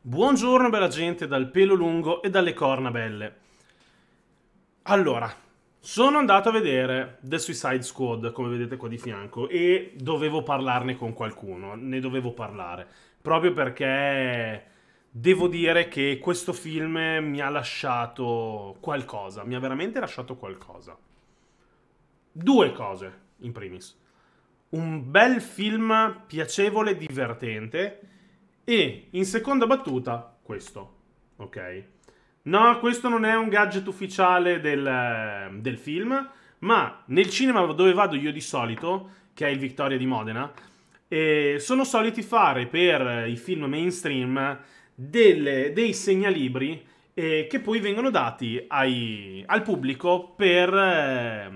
Buongiorno bella gente dal pelo lungo e dalle corna belle. Allora, sono andato a vedere The Suicide Squad, come vedete qua di fianco, e dovevo parlarne con qualcuno, ne dovevo parlare, proprio perché devo dire che questo film mi ha lasciato qualcosa, mi ha veramente lasciato qualcosa. Due cose, in primis. Un bel film piacevole e divertente e in seconda battuta, questo. Ok? No, questo non è un gadget ufficiale del, del film, ma nel cinema dove vado io di solito, che è il Victoria di Modena, eh, sono soliti fare per i film mainstream delle, dei segnalibri eh, che poi vengono dati ai, al pubblico per, eh,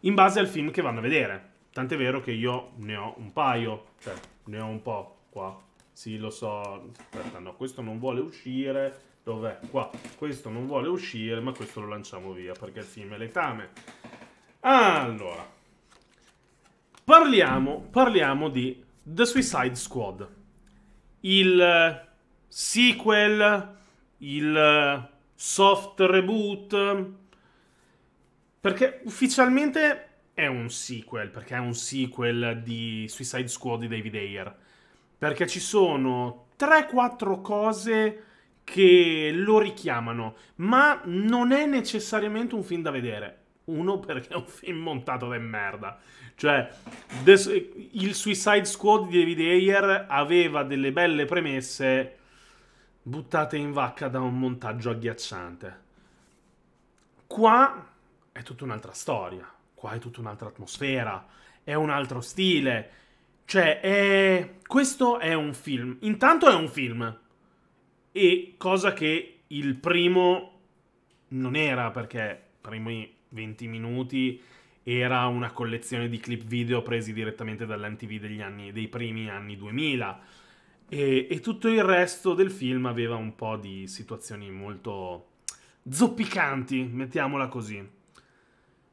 in base al film che vanno a vedere. Tant'è vero che io ne ho un paio, cioè ne ho un po' qua sì, lo so. Aspetta, no, questo non vuole uscire. Dov'è? Qua. Questo non vuole uscire, ma questo lo lanciamo via perché il film è letame. Allora. Parliamo, parliamo di The Suicide Squad. Il eh, sequel, il eh, soft reboot. Perché ufficialmente è un sequel, perché è un sequel di Suicide Squad di David Ayer perché ci sono 3-4 cose che lo richiamano, ma non è necessariamente un film da vedere. Uno perché è un film montato da merda. Cioè, il Suicide Squad di David Ayer aveva delle belle premesse buttate in vacca da un montaggio agghiacciante. Qua è tutta un'altra storia, qua è tutta un'altra atmosfera, è un altro stile, cioè, eh, questo è un film. Intanto è un film. E cosa che il primo non era, perché i primi 20 minuti era una collezione di clip video presi direttamente dall'MTV degli anni, dei primi anni 2000. E, e tutto il resto del film aveva un po' di situazioni molto zoppicanti, mettiamola così.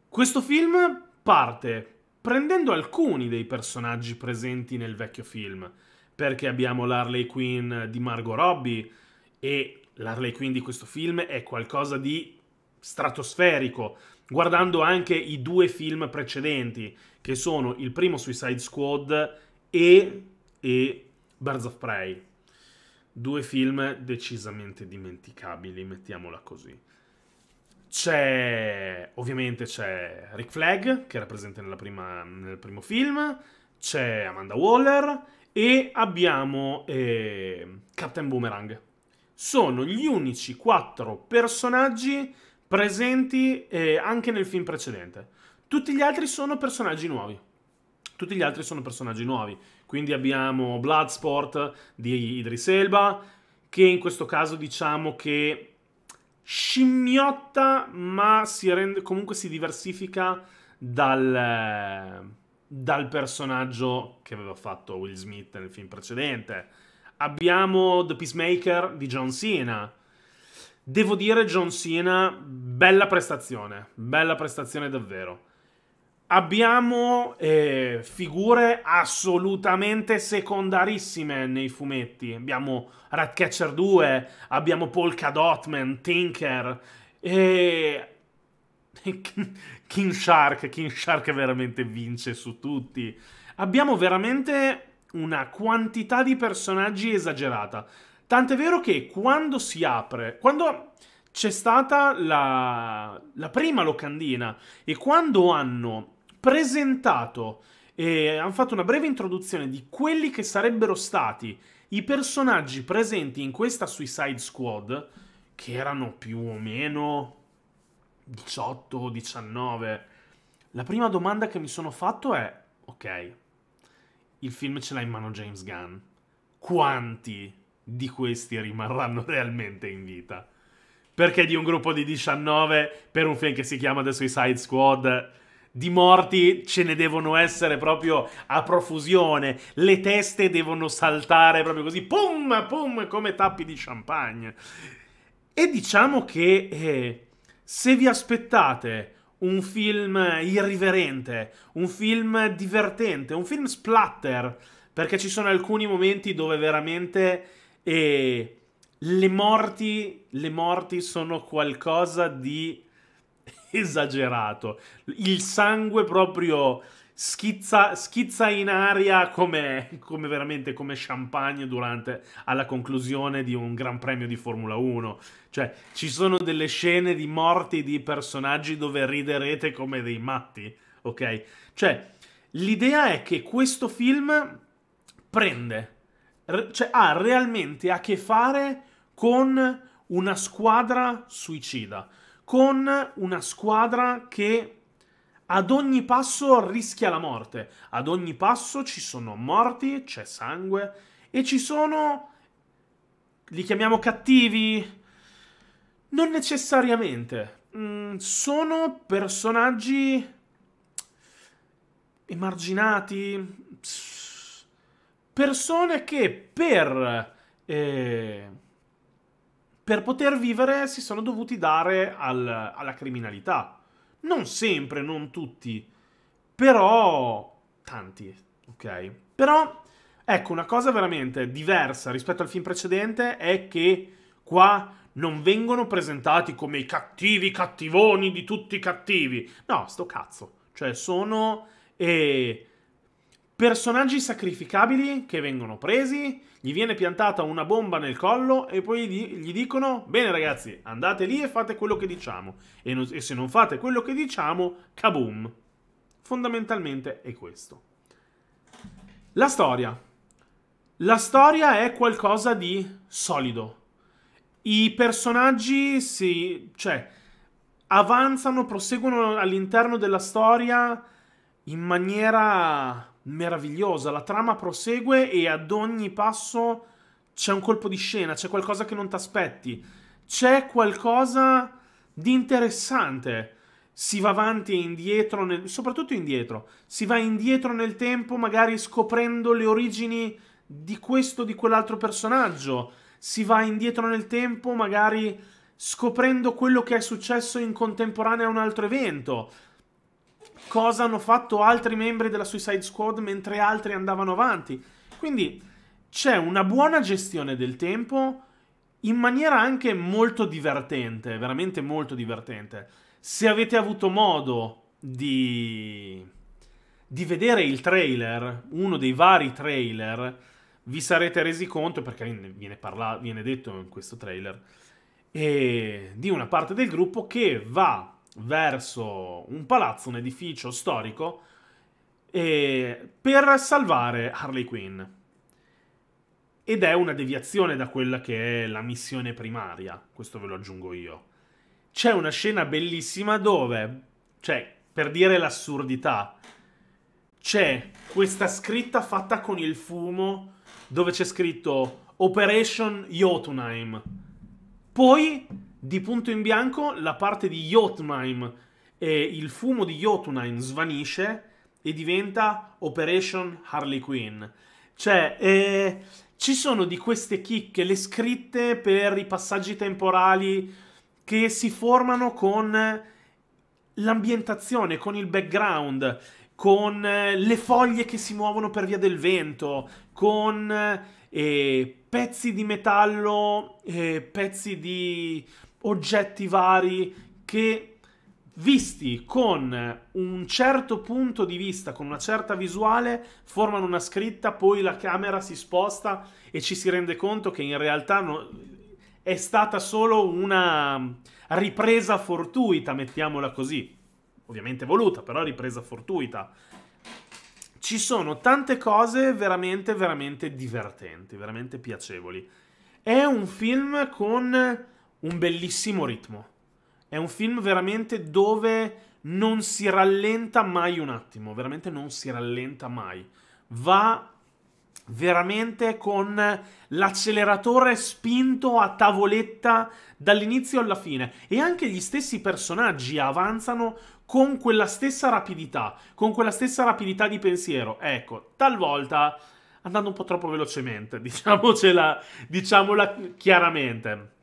Questo film parte prendendo alcuni dei personaggi presenti nel vecchio film, perché abbiamo l'Harley Quinn di Margot Robbie e l'Harley Quinn di questo film è qualcosa di stratosferico, guardando anche i due film precedenti, che sono il primo Suicide Squad e, e Birds of Prey. Due film decisamente dimenticabili, mettiamola così. C'è, ovviamente c'è Rick Flagg che era presente prima, nel primo film, c'è Amanda Waller e abbiamo eh, Captain Boomerang. Sono gli unici quattro personaggi presenti eh, anche nel film precedente. Tutti gli altri sono personaggi nuovi. Tutti gli altri sono personaggi nuovi. Quindi abbiamo Bloodsport di Idris Elba, che in questo caso diciamo che scimmiotta, ma si rende, comunque si diversifica dal, dal personaggio che aveva fatto Will Smith nel film precedente. Abbiamo The Peacemaker di John Cena. Devo dire, John Cena, bella prestazione, bella prestazione davvero abbiamo eh, figure assolutamente secondarissime nei fumetti. Abbiamo Ratcatcher 2, abbiamo Polka Dotman, Tinker e... King Shark. King Shark veramente vince su tutti. Abbiamo veramente una quantità di personaggi esagerata. Tant'è vero che quando si apre... Quando c'è stata la, la prima locandina e quando hanno presentato e hanno fatto una breve introduzione di quelli che sarebbero stati i personaggi presenti in questa Suicide Squad, che erano più o meno 18, o 19. La prima domanda che mi sono fatto è, ok, il film ce l'ha in mano James Gunn, quanti di questi rimarranno realmente in vita? Perché di un gruppo di 19 per un film che si chiama The Suicide Squad di morti ce ne devono essere proprio a profusione. Le teste devono saltare proprio così, pum, pum, come tappi di champagne. E diciamo che eh, se vi aspettate un film irriverente, un film divertente, un film splatter, perché ci sono alcuni momenti dove veramente eh, le morti, le morti sono qualcosa di esagerato. Il sangue proprio schizza, schizza in aria come, come, veramente come champagne durante, alla conclusione di un gran premio di Formula 1. Cioè, ci sono delle scene di morti di personaggi dove riderete come dei matti, ok? Cioè, l'idea è che questo film prende, cioè ha realmente a che fare con una squadra suicida con una squadra che ad ogni passo rischia la morte. Ad ogni passo ci sono morti, c'è sangue e ci sono... li chiamiamo cattivi? Non necessariamente. Mm, sono personaggi emarginati, persone che per... Eh per poter vivere si sono dovuti dare al, alla criminalità. Non sempre, non tutti, però tanti, ok? Però, ecco, una cosa veramente diversa rispetto al film precedente è che qua non vengono presentati come i cattivi cattivoni di tutti i cattivi. No, sto cazzo. Cioè, sono... Eh, Personaggi sacrificabili che vengono presi, gli viene piantata una bomba nel collo e poi gli dicono bene ragazzi andate lì e fate quello che diciamo e, non, e se non fate quello che diciamo kaboom. Fondamentalmente è questo. La storia. La storia è qualcosa di solido. I personaggi si... cioè avanzano, proseguono all'interno della storia in maniera meravigliosa. La trama prosegue e ad ogni passo c'è un colpo di scena, c'è qualcosa che non ti aspetti, c'è qualcosa di interessante. Si va avanti e indietro, nel, soprattutto indietro, si va indietro nel tempo, magari scoprendo le origini di questo o di quell'altro personaggio. Si va indietro nel tempo, magari scoprendo quello che è successo in contemporanea a un altro evento cosa hanno fatto altri membri della Suicide Squad mentre altri andavano avanti. Quindi c'è una buona gestione del tempo in maniera anche molto divertente, veramente molto divertente. Se avete avuto modo di, di vedere il trailer, uno dei vari trailer, vi sarete resi conto, perché viene, parla- viene detto in questo trailer, eh, di una parte del gruppo che va verso un palazzo, un edificio storico, eh, per salvare Harley Quinn. Ed è una deviazione da quella che è la missione primaria, questo ve lo aggiungo io. C'è una scena bellissima dove, cioè, per dire l'assurdità, c'è questa scritta fatta con il fumo dove c'è scritto Operation Jotunheim. Poi di punto in bianco la parte di Jotunheim e il fumo di Jotunheim svanisce e diventa Operation Harley Quinn. Cioè, eh, ci sono di queste chicche, le scritte per i passaggi temporali che si formano con l'ambientazione, con il background, con eh, le foglie che si muovono per via del vento, con eh, pezzi di metallo, eh, pezzi di oggetti vari che visti con un certo punto di vista, con una certa visuale, formano una scritta, poi la camera si sposta e ci si rende conto che in realtà no, è stata solo una ripresa fortuita, mettiamola così. Ovviamente voluta, però ripresa fortuita. Ci sono tante cose veramente, veramente divertenti, veramente piacevoli. È un film con un bellissimo ritmo. È un film veramente dove non si rallenta mai un attimo, veramente non si rallenta mai. Va veramente con l'acceleratore spinto a tavoletta dall'inizio alla fine e anche gli stessi personaggi avanzano con quella stessa rapidità, con quella stessa rapidità di pensiero. Ecco, talvolta andando un po' troppo velocemente, diciamocela, diciamola chiaramente.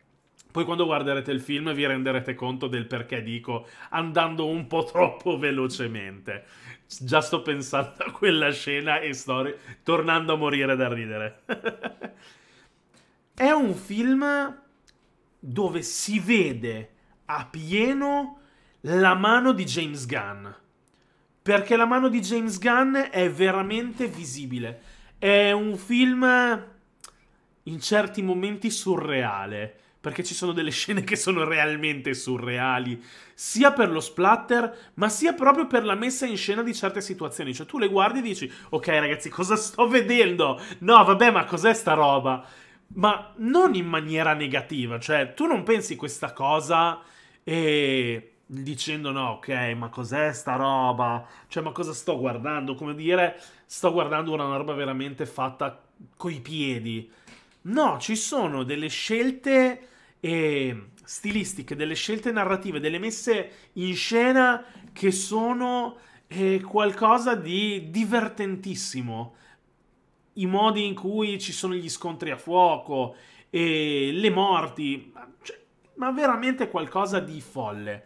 Poi quando guarderete il film vi renderete conto del perché dico andando un po' troppo velocemente. Già sto pensando a quella scena e sto tornando a morire da ridere. È un film dove si vede a pieno la mano di James Gunn. Perché la mano di James Gunn è veramente visibile. È un film in certi momenti surreale perché ci sono delle scene che sono realmente surreali, sia per lo splatter, ma sia proprio per la messa in scena di certe situazioni. Cioè tu le guardi e dici, ok ragazzi, cosa sto vedendo? No, vabbè, ma cos'è sta roba? Ma non in maniera negativa, cioè tu non pensi questa cosa e dicendo no, ok, ma cos'è sta roba? Cioè, ma cosa sto guardando? Come dire, sto guardando una roba veramente fatta coi piedi. No, ci sono delle scelte e stilistiche, delle scelte narrative, delle messe in scena che sono eh, qualcosa di divertentissimo. I modi in cui ci sono gli scontri a fuoco, e le morti, cioè, ma veramente qualcosa di folle.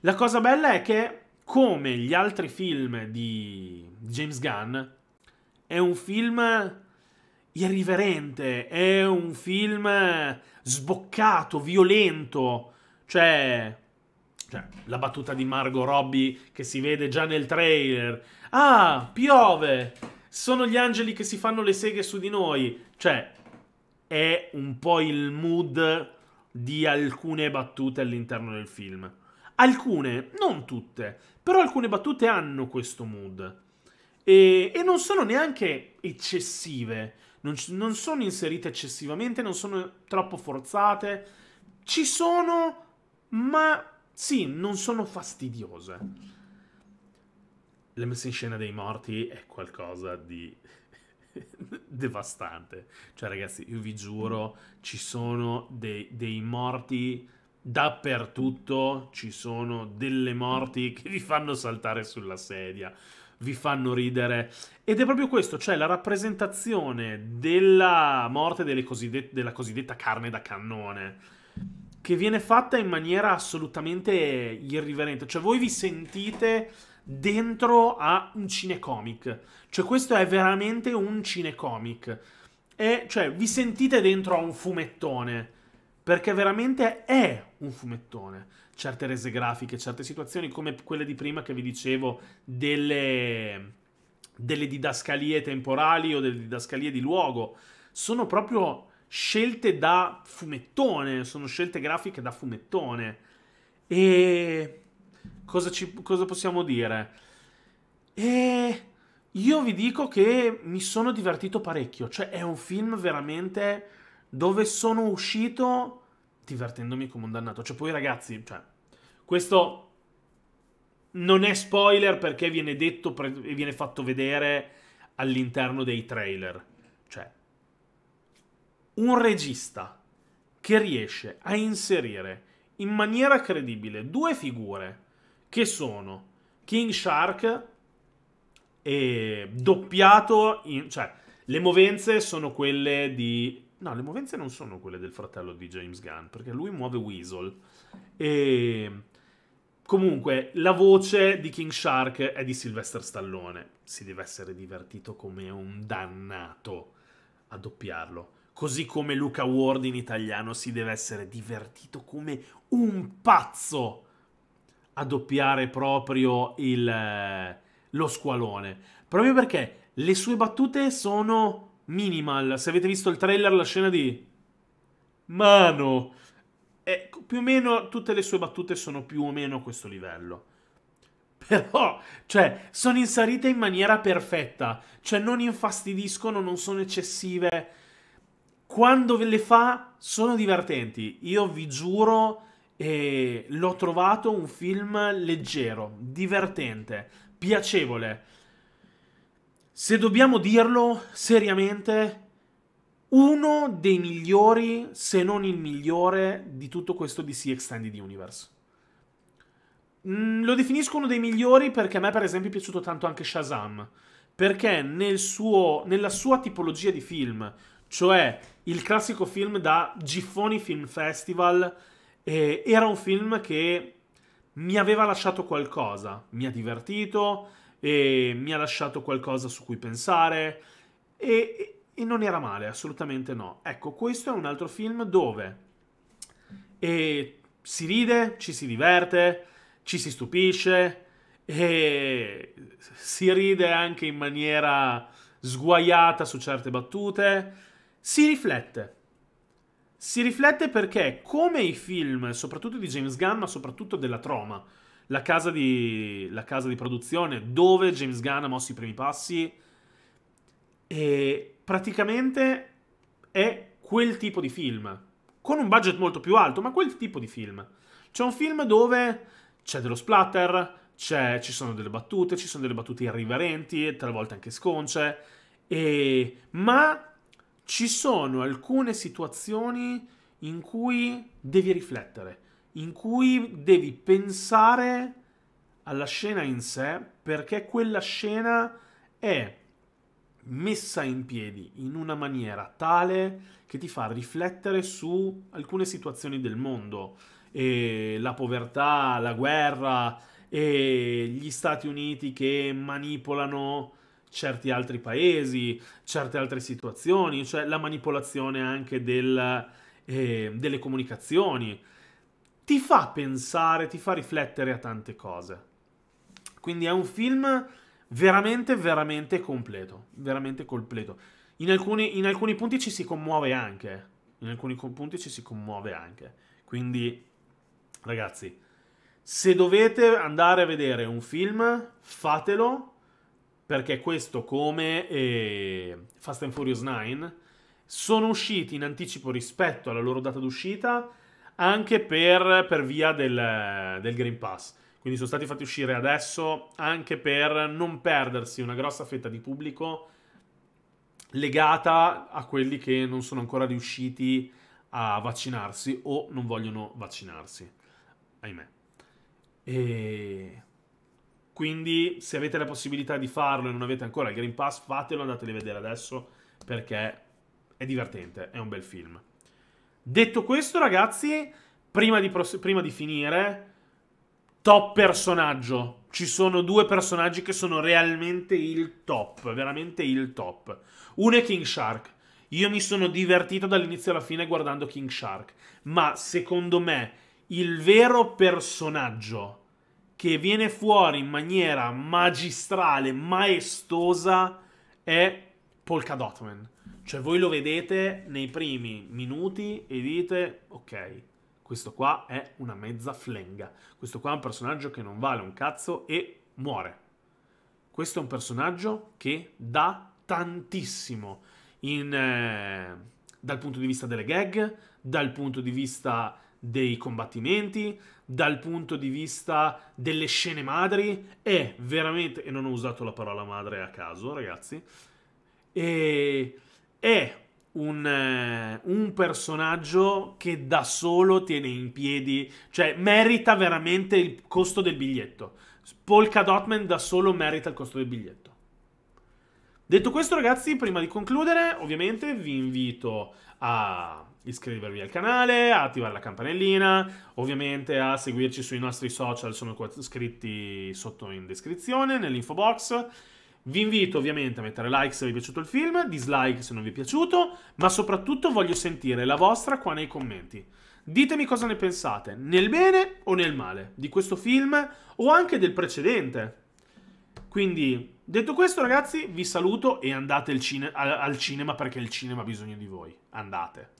La cosa bella è che, come gli altri film di James Gunn, è un film irriverente, è un film sboccato, violento, cioè, cioè la battuta di Margot Robbie che si vede già nel trailer. Ah, piove! Sono gli angeli che si fanno le seghe su di noi. Cioè, è un po' il mood di alcune battute all'interno del film. Alcune, non tutte, però alcune battute hanno questo mood. E, e non sono neanche eccessive non, non sono inserite eccessivamente, non sono troppo forzate. Ci sono, ma sì, non sono fastidiose. La messa in scena dei morti è qualcosa di devastante. Cioè, ragazzi, io vi giuro, ci sono dei, dei, morti dappertutto, ci sono delle morti che vi fanno saltare sulla sedia vi fanno ridere. Ed è proprio questo, cioè la rappresentazione della morte cosiddette, della cosiddetta carne da cannone, che viene fatta in maniera assolutamente irriverente. Cioè voi vi sentite dentro a un cinecomic. Cioè questo è veramente un cinecomic. E, cioè vi sentite dentro a un fumettone perché veramente è un fumettone. Certe rese grafiche, certe situazioni come quelle di prima che vi dicevo delle, delle didascalie temporali o delle didascalie di luogo, sono proprio scelte da fumettone, sono scelte grafiche da fumettone. E cosa, ci, cosa possiamo dire? E io vi dico che mi sono divertito parecchio, cioè è un film veramente dove sono uscito divertendomi come un dannato. Cioè, poi ragazzi, cioè, questo non è spoiler perché viene detto e viene fatto vedere all'interno dei trailer. Cioè, un regista che riesce a inserire in maniera credibile due figure che sono King Shark e doppiato in, cioè le movenze sono quelle di No, le movenze non sono quelle del fratello di James Gunn, perché lui muove Weasel. E... Comunque, la voce di King Shark è di Sylvester Stallone. Si deve essere divertito come un dannato a doppiarlo. Così come Luca Ward in italiano si deve essere divertito come un pazzo a doppiare proprio il, eh, lo squalone. Proprio perché le sue battute sono Minimal. Se avete visto il trailer, la scena di mano. Ecco, più o meno tutte le sue battute sono più o meno a questo livello. Però, cioè, sono inserite in maniera perfetta. Cioè, non infastidiscono, non sono eccessive. Quando ve le fa, sono divertenti. Io vi giuro, eh, l'ho trovato un film leggero, divertente, piacevole se dobbiamo dirlo seriamente, uno dei migliori, se non il migliore, di tutto questo DC Extended Universe. Mm, lo definisco uno dei migliori perché a me, per esempio, è piaciuto tanto anche Shazam. Perché nel suo, nella sua tipologia di film, cioè il classico film da Giffoni Film Festival, eh, era un film che mi aveva lasciato qualcosa, mi ha divertito, e mi ha lasciato qualcosa su cui pensare e, e non era male, assolutamente no. Ecco, questo è un altro film dove si ride, ci si diverte, ci si stupisce e si ride anche in maniera sguaiata su certe battute, si riflette. Si riflette perché come i film, soprattutto di James Gunn, ma soprattutto della Troma, la casa, di, la casa di produzione dove James Gunn ha mosso i primi passi e praticamente è quel tipo di film, con un budget molto più alto, ma quel tipo di film. C'è un film dove c'è dello splatter, c'è, ci sono delle battute, ci sono delle battute irriverenti, talvolta anche sconce, e, ma ci sono alcune situazioni in cui devi riflettere in cui devi pensare alla scena in sé perché quella scena è messa in piedi in una maniera tale che ti fa riflettere su alcune situazioni del mondo, e la povertà, la guerra e gli Stati Uniti che manipolano certi altri paesi, certe altre situazioni, cioè la manipolazione anche del, eh, delle comunicazioni ti fa pensare, ti fa riflettere a tante cose. Quindi è un film veramente, veramente completo. Veramente completo. In alcuni, in alcuni punti ci si commuove anche. In alcuni punti ci si commuove anche. Quindi, ragazzi, se dovete andare a vedere un film, fatelo. Perché questo, come eh, Fast and Furious 9, sono usciti in anticipo rispetto alla loro data d'uscita anche per, per via del, del Green Pass. Quindi sono stati fatti uscire adesso anche per non perdersi una grossa fetta di pubblico legata a quelli che non sono ancora riusciti a vaccinarsi o non vogliono vaccinarsi. Ahimè. E quindi se avete la possibilità di farlo e non avete ancora il Green Pass, fatelo, andatevi a vedere adesso perché è divertente, è un bel film. Detto questo, ragazzi, prima di, prima di finire, top personaggio. Ci sono due personaggi che sono realmente il top, veramente il top. Uno è King Shark. Io mi sono divertito dall'inizio alla fine guardando King Shark, ma secondo me il vero personaggio che viene fuori in maniera magistrale, maestosa, è Polka Dotman. Cioè voi lo vedete nei primi minuti e dite, ok, questo qua è una mezza flenga, questo qua è un personaggio che non vale un cazzo e muore. Questo è un personaggio che dà tantissimo in, eh, dal punto di vista delle gag, dal punto di vista dei combattimenti, dal punto di vista delle scene madri, è veramente, e non ho usato la parola madre a caso ragazzi, e è un, eh, un, personaggio che da solo tiene in piedi, cioè merita veramente il costo del biglietto. Polka Dotman da solo merita il costo del biglietto. Detto questo ragazzi, prima di concludere, ovviamente vi invito a iscrivervi al canale, a attivare la campanellina, ovviamente a seguirci sui nostri social, sono scritti sotto in descrizione, nell'info box. Vi invito ovviamente a mettere like se vi è piaciuto il film, dislike se non vi è piaciuto, ma soprattutto voglio sentire la vostra qua nei commenti. Ditemi cosa ne pensate, nel bene o nel male, di questo film o anche del precedente. Quindi, detto questo ragazzi, vi saluto e andate cine al cinema perché il cinema ha bisogno di voi. Andate.